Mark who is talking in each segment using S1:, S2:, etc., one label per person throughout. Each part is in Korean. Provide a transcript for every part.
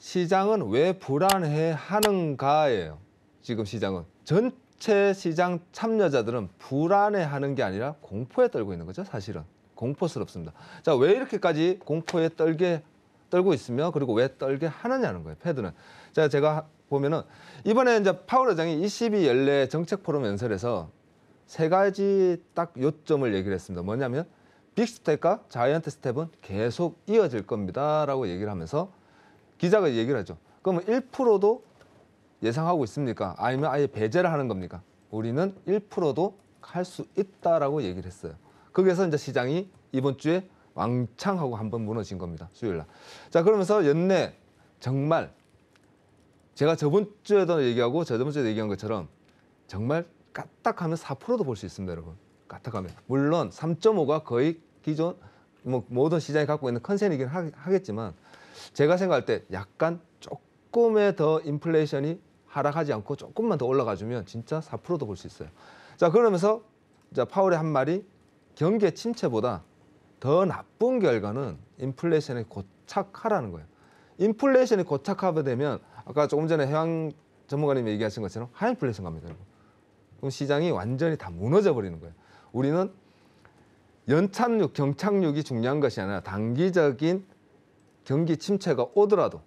S1: 시장은 왜 불안해 하는가예요. 지금 시장은. 전체 시장 참여자들은 불안해 하는 게 아니라 공포에 떨고 있는 거죠, 사실은. 공포스럽습니다. 자, 왜 이렇게까지 공포에 떨게 떨고 있으며 그리고 왜 떨게 하느냐는 거예요, 패드는. 자, 제가 보면은 이번에 이제 파월 의장이 22 연례 정책 포럼 연설에서 세 가지 딱 요점을 얘기를 했습니다. 뭐냐면 빅스텝과 자이언트 스텝은 계속 이어질 겁니다라고 얘기를 하면서 기자가 얘기를 하죠. 그러면 1%도 예상하고 있습니까? 아니면 아예 배제를 하는 겁니까? 우리는 1%도 할 수 있다라고 얘기를 했어요. 거기에서 이제 시장이 이번 주에 왕창 하고 한번 무너진 겁니다. 수요일 날. 자, 그러면서 연내 정말 제가 저번 주에도 얘기하고 저번 주에도 얘기한 것처럼 정말 까딱하면 4%도 볼 수 있습니다, 여러분. 까딱하면. 물론 3.5가 거의 기존 뭐 모든 시장이 갖고 있는 컨셉이긴 하겠지만 제가 생각할 때 약간 조금의 더 인플레이션이 하락하지 않고 조금만 더 올라가 주면 진짜 4%도 볼 수 있어요. 자, 그러면서 자, 파월의 한 말이 경계 침체보다 더 나쁜 결과는 인플레이션에 고착하라는 거예요. 인플레이션이 고착하게 되면 아까 조금 전에 해양 전문가님이 얘기하신 것처럼 하인플레이션 갑니다. 그럼 시장이 완전히 다 무너져 버리는 거예요. 우리는 연착륙, 경착륙이 중요한 것이 아니라 단기적인 경기 침체가 오더라도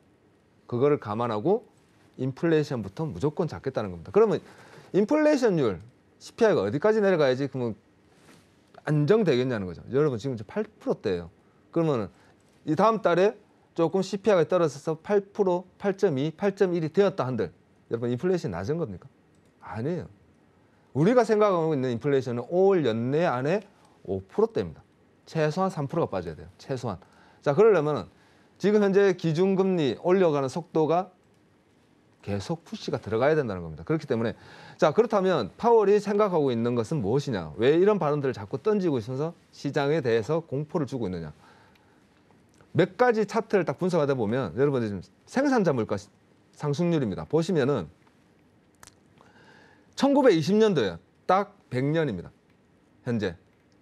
S1: 그거를 감안하고 인플레이션부터 무조건 잡겠다는 겁니다. 그러면 인플레이션율 CPI가 어디까지 내려가야지 그러면 안정되겠냐는 거죠. 여러분 지금 8%대예요. 그러면 은이 다음 달에 조금 CPI가 떨어져서 8%, 8.2, 8.1이 되었다 한들 여러분 인플레이션이 낮은 겁니까? 아니에요. 우리가 생각하고 있는 인플레이션은 5월 연내 안에 5%대입니다. 최소한 3%가 빠져야 돼요. 최소한. 자, 그러려면 은 지금 현재 기준금리 올려가는 속도가 계속 푸시가 들어가야 된다는 겁니다. 그렇기 때문에 자 그렇다면 파월이 생각하고 있는 것은 무엇이냐? 왜 이런 발언들을 자꾸 던지고 있어서 시장에 대해서 공포를 주고 있느냐? 몇 가지 차트를 딱 분석하다 보면 여러분들 지금 생산자 물가 상승률입니다. 보시면은 1920년도에 딱 100년입니다. 현재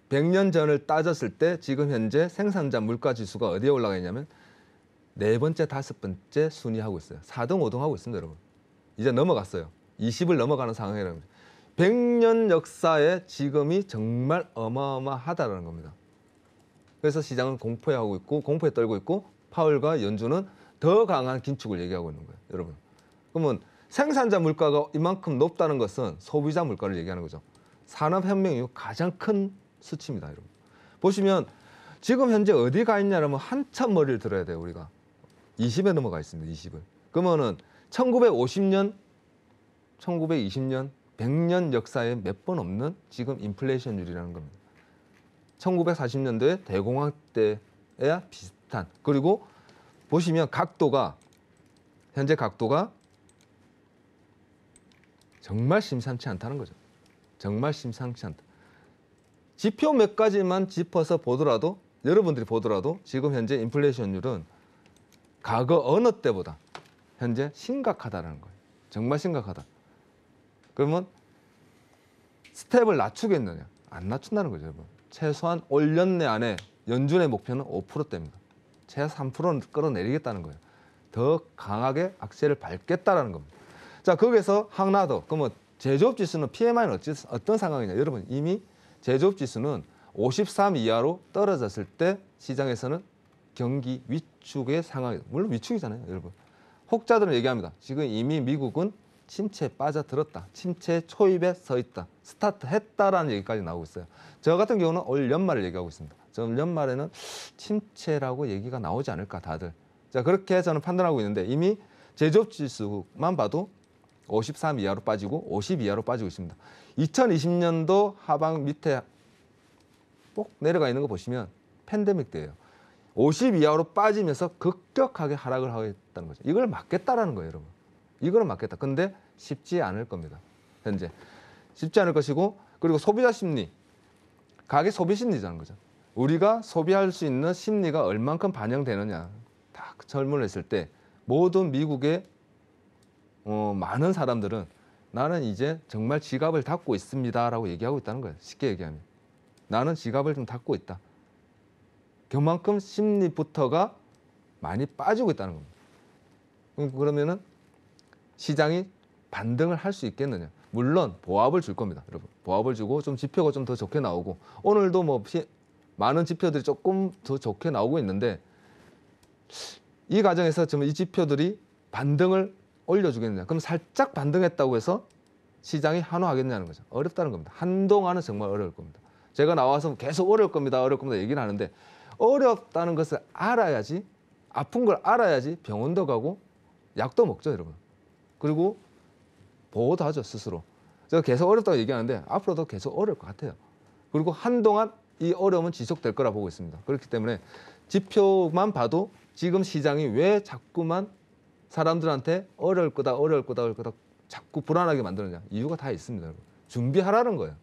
S1: 100년 전을 따졌을 때 지금 현재 생산자 물가 지수가 어디에 올라가 있냐면 네 번째, 다섯 번째 순위하고 있어요. 4등, 5등 하고 있습니다, 여러분. 이제 넘어갔어요. 20을 넘어가는 상황이라는 거죠. 100년 역사에 지금이 정말 어마어마하다라는 겁니다. 그래서 시장은 공포에 하고 있고 공포에 떨고 있고 파월과 연준은 더 강한 긴축을 얘기하고 있는 거예요, 여러분. 그러면 생산자 물가가 이만큼 높다는 것은 소비자 물가를 얘기하는 거죠. 산업혁명 이후 가장 큰 수치입니다, 여러분. 보시면 지금 현재 어디 가 있냐면 한참 머리를 들어야 돼요, 우리가. 20에 넘어가 있습니다. 20을. 그러면은 1950년, 1920년, 100년 역사에 몇 번 없는 지금 인플레이션율이라는 겁니다. 1940년대 대공황 때에 비슷한. 그리고 보시면 각도가 현재 각도가 정말 심상치 않다는 거죠. 정말 심상치 않다. 지표 몇 가지만 짚어서 보더라도 여러분들이 보더라도 지금 현재 인플레이션율은 과거 어느 때보다 현재 심각하다는 거예요. 정말 심각하다. 그러면 스텝을 낮추겠느냐? 안 낮춘다는 거죠, 여러분. 최소한 올 연내 안에 연준의 목표는 5%대입니다. 최하 3%는 끌어내리겠다는 거예요. 더 강하게 악셀을 밟겠다라는 겁니다. 자, 거기서 항나도 그러면 제조업 지수는 PMI는 어찌, 어떤 상황이냐? 여러분 이미 제조업 지수는 53 이하로 떨어졌을 때 시장에서는 경기 위축의 상황, 물론 위축이잖아요, 여러분. 혹자들은 얘기합니다. 지금 이미 미국은 침체에 빠져들었다. 침체 초입에 서 있다. 스타트했다라는 얘기까지 나오고 있어요. 저 같은 경우는 올 연말을 얘기하고 있습니다. 저는 연말에는 침체라고 얘기가 나오지 않을까 다들. 자 그렇게 저는 판단하고 있는데 이미 제조업 지수만 봐도 53 이하로 빠지고 50 이하로 빠지고 있습니다. 2020년도 하방 밑에 꼭 내려가 있는 거 보시면 팬데믹 때예요. 50 이하로 빠지면서 급격하게 하락을 하겠다는 거죠. 이걸 막겠다라는 거예요, 여러분. 이걸 막겠다. 근데 쉽지 않을 겁니다. 현재. 쉽지 않을 것이고 그리고 소비자 심리. 가계 소비 심리자는 거죠. 우리가 소비할 수 있는 심리가 얼만큼 반영되느냐. 딱 젊은했을 그 때 모든 미국의 어, 많은 사람들은 나는 이제 정말 지갑을 닫고 있습니다라고 얘기하고 있다는 거예요. 쉽게 얘기하면. 나는 지갑을 좀 닫고 있다. 그만큼 심리부터가 많이 빠지고 있다는 겁니다. 그러니까 그러면은 시장이 반등을 할 수 있겠느냐? 물론 보합을 줄 겁니다, 여러분. 보합을 주고 좀 지표가 좀 더 좋게 나오고 오늘도 뭐 시, 많은 지표들이 조금 더 좋게 나오고 있는데 이 과정에서 지금 이 지표들이 반등을 올려주겠느냐? 그럼 살짝 반등했다고 해서 시장이 한호하겠냐는 거죠. 어렵다는 겁니다. 한동안은 정말 어려울 겁니다. 제가 나와서 계속 어려울 겁니다, 어려울 겁니다 얘기는 하는데 어렵다는 것을 알아야지 아픈 걸 알아야지 병원도 가고 약도 먹죠, 여러분. 그리고 보호도 하죠, 스스로. 제가 계속 어렵다고 얘기하는데 앞으로도 계속 어려울 것 같아요. 그리고 한동안 이 어려움은 지속될 거라 보고 있습니다. 그렇기 때문에 지표만 봐도 지금 시장이 왜 자꾸만 사람들한테 어려울 거다, 어려울 거다, 어려울 거다 자꾸 불안하게 만드느냐. 이유가 다 있습니다, 여러분. 준비하라는 거예요.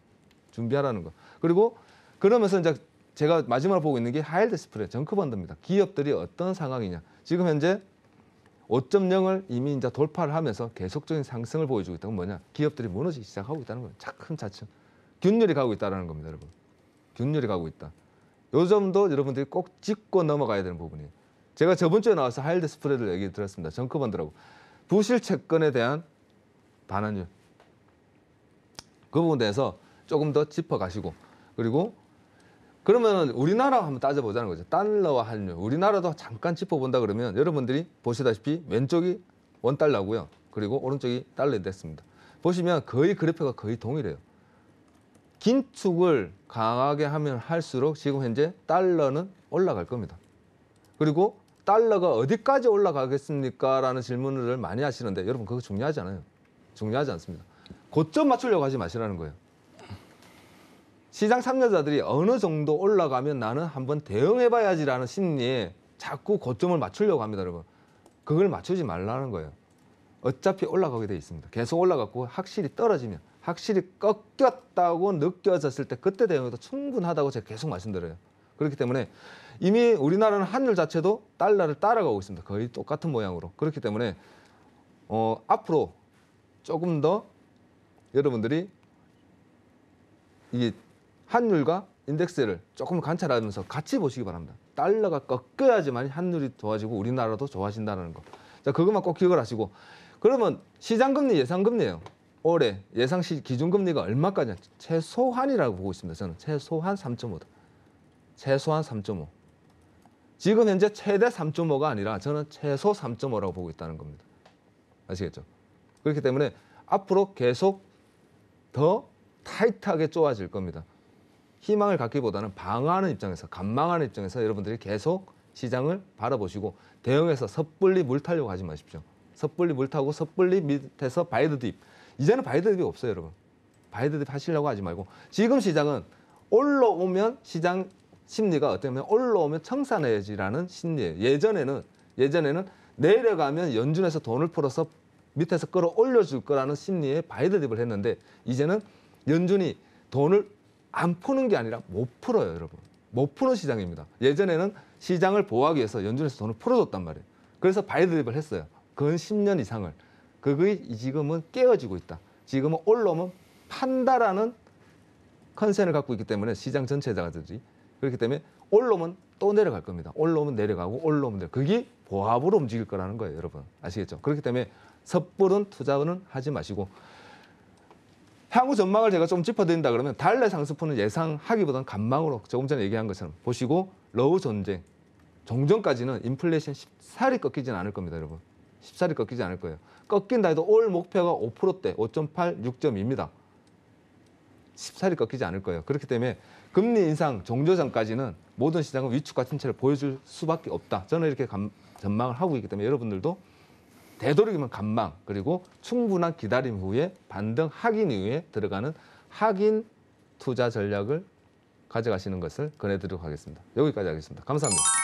S1: 준비하라는 거. 그리고 그러면서 이제 제가 마지막으로 보고 있는 게하일드 스프레드, 정크번드입니다. 기업들이 어떤 상황이냐. 지금 현재 5.0을 이미 이제 돌파를 하면서 계속적인 상승을 보여주고 있다는 뭐냐. 기업들이 무너지기 시작하고 있다는 거예요. 차츰차츰. 균열이 가고 있다는 겁니다, 여러분. 균열이 가고 있다. 요 점도 여러분들이 꼭 짚고 넘어가야 되는 부분이에요. 제가 저번 주에 나와서 하이드 스프레드 얘기 드렸습니다. 정크번드라고. 부실 채권에 대한 반환율. 그 부분에 대해서 조금 더 짚어가시고 그리고 그러면 우리나라 한번 따져보자는 거죠. 달러와 환율. 우리나라도 잠깐 짚어본다 그러면 여러분들이 보시다시피 왼쪽이 원달러고요. 그리고 오른쪽이 달러에 됐습니다. 보시면 거의 그래프가 거의 동일해요. 긴축을 강하게 하면 할수록 지금 현재 달러는 올라갈 겁니다. 그리고 달러가 어디까지 올라가겠습니까? 라는 질문을 많이 하시는데 여러분 그거 중요하지 않아요. 중요하지 않습니다. 고점 맞추려고 하지 마시라는 거예요. 시장 참여자들이 어느 정도 올라가면 나는 한번 대응해봐야지라는 심리에 자꾸 고점을 맞추려고 합니다, 여러분. 그걸 맞추지 말라는 거예요. 어차피 올라가게 돼 있습니다. 계속 올라갔고 확실히 떨어지면 확실히 꺾였다고 느껴졌을 때 그때 대응해도 충분하다고 제가 계속 말씀드려요. 그렇기 때문에 이미 우리나라는 환율 자체도 달러를 따라가고 있습니다. 거의 똑같은 모양으로. 그렇기 때문에 어, 앞으로 조금 더 여러분들이 이게 환율과 인덱스를 조금 관찰하면서 같이 보시기 바랍니다. 달러가 꺾여야지만 환율이 좋아지고 우리나라도 좋아진다는 거. 자, 그것만 꼭 기억을 하시고 그러면 시장금리 예상금리예요. 올해 예상 시 기준금리가 얼마까지 최소한이라고 보고 있습니다. 저는 최소한 3.5다. 최소한 3.5. 지금 현재 최대 3.5가 아니라 저는 최소 3.5라고 보고 있다는 겁니다. 아시겠죠? 그렇기 때문에 앞으로 계속 더 타이트하게 쪼아질 겁니다. 희망을 갖기보다는 방어하는 입장에서 감망하는 입장에서 여러분들이 계속 시장을 바라보시고 대형해서 섣불리 물 타려고 하지 마십시오. 섣불리 물 타고 섣불리 밑에서 바이더 딥. 이제는 바이더 딥이 없어요, 여러분. 바이더딥 하시려고 하지 말고 지금 시장은 올라오면 시장 심리가 어쩌면 올라오면 청산해야지라는 심리예요. 예전에는 예전에는 내려가면 연준에서 돈을 풀어서 밑에서 끌어올려줄 거라는 심리에 바이더 딥을 했는데 이제는 연준이 돈을 안 푸는 게 아니라 못 풀어요, 여러분. 못 푸는 시장입니다. 예전에는 시장을 보호하기 위해서 연준에서 돈을 풀어줬단 말이에요. 그래서 바 발드립을 했어요. 근 10년 이상을. 그게 지금은 깨어지고 있다. 지금은 올라오면 판다라는 컨센을 갖고 있기 때문에 시장 전체자들이 그렇기 때문에 올라오면 또 내려갈 겁니다. 올라오면 내려가고 올라오면 내려. 그게 보합으로 움직일 거라는 거예요, 여러분. 아시겠죠? 그렇기 때문에 섣부른 투자는 하지 마시고 향후 전망을 제가 좀 짚어드린다 그러면 달러 상승폭은 예상하기보다는 관망으로 조금 전에 얘기한 것처럼 보시고 러우 전쟁, 종전까지는 인플레이션 1 0리 꺾이진 않을 겁니다, 여러분. 1 0리 꺾이지 않을 거예요. 꺾인다 해도 올 목표가 5%대, 5.8, 6.2입니다. 1 0리 꺾이지 않을 거예요. 그렇기 때문에 금리 인상 종조전까지는 모든 시장은 위축 같은 채를 보여줄 수밖에 없다. 저는 이렇게 감, 전망을 하고 있기 때문에 여러분들도 되도록이면 감망 그리고 충분한 기다림 후에 반등 하긴 이후에 들어가는 하긴 투자 전략을 가져가시는 것을 권해드리도록 하겠습니다. 여기까지 하겠습니다. 감사합니다.